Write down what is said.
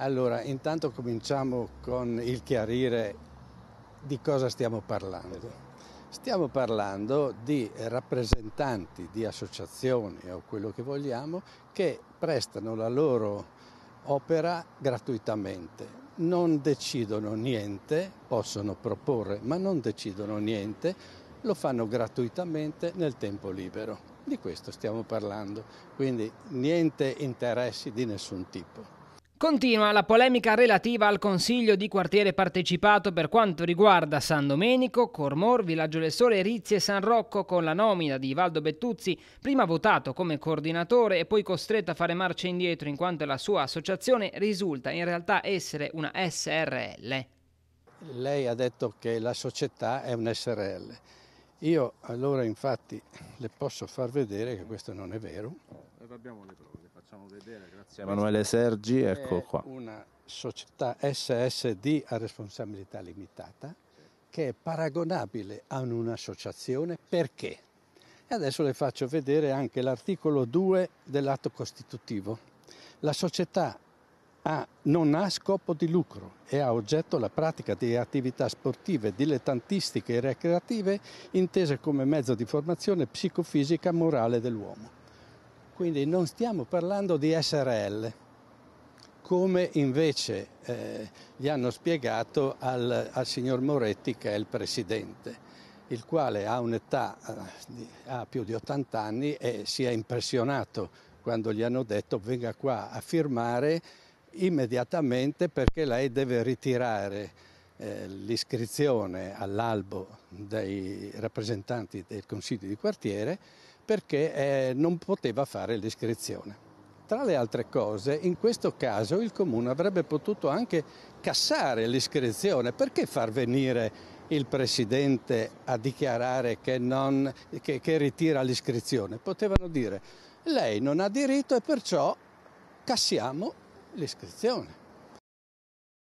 Allora, intanto cominciamo con il chiarire di cosa stiamo parlando. Stiamo parlando di rappresentanti di associazioni o quello che vogliamo che prestano la loro opera gratuitamente. Non decidono niente, possono proporre, ma non decidono niente, lo fanno gratuitamente nel tempo libero. Di questo stiamo parlando, quindi niente interessi di nessun tipo. Continua la polemica relativa al consiglio di quartiere partecipato per quanto riguarda San Domenico, Cormor, Villaggio del Sole, Rizzi e San Rocco con la nomina di Valdo Bettuzzi, prima votato come coordinatore e poi costretto a fare marcia indietro in quanto la sua associazione risulta in realtà essere una SRL. Lei ha detto che la società è un SRL. Io allora infatti le posso far vedere che questo non è vero. E abbiamo le prove facciamo vedere, grazie Emanuele Sergi, ecco qua. Una società SSD a responsabilità limitata che è paragonabile a un'associazione perché? E adesso le faccio vedere anche l'articolo 2 dell'atto costitutivo. La società ha, non ha scopo di lucro e ha oggetto la pratica di attività sportive, dilettantistiche e recreative intese come mezzo di formazione psicofisica morale dell'uomo. Quindi non stiamo parlando di SRL, come invece eh, gli hanno spiegato al, al, signor Moretti che è il presidente, il quale ha un'età, eh, ha più di 80 anni e si è impressionato quando gli hanno detto venga qua a firmare immediatamente perché lei deve ritirare eh, l'iscrizione all'albo dei rappresentanti del Consiglio di quartiere perché eh, non poteva fare l'iscrizione. Tra le altre cose, in questo caso il comune avrebbe potuto anche cassare l'iscrizione. Perché far venire il presidente a dichiarare che, non, che, che ritira l'iscrizione? Potevano dire lei non ha diritto e perciò cassiamo l'iscrizione.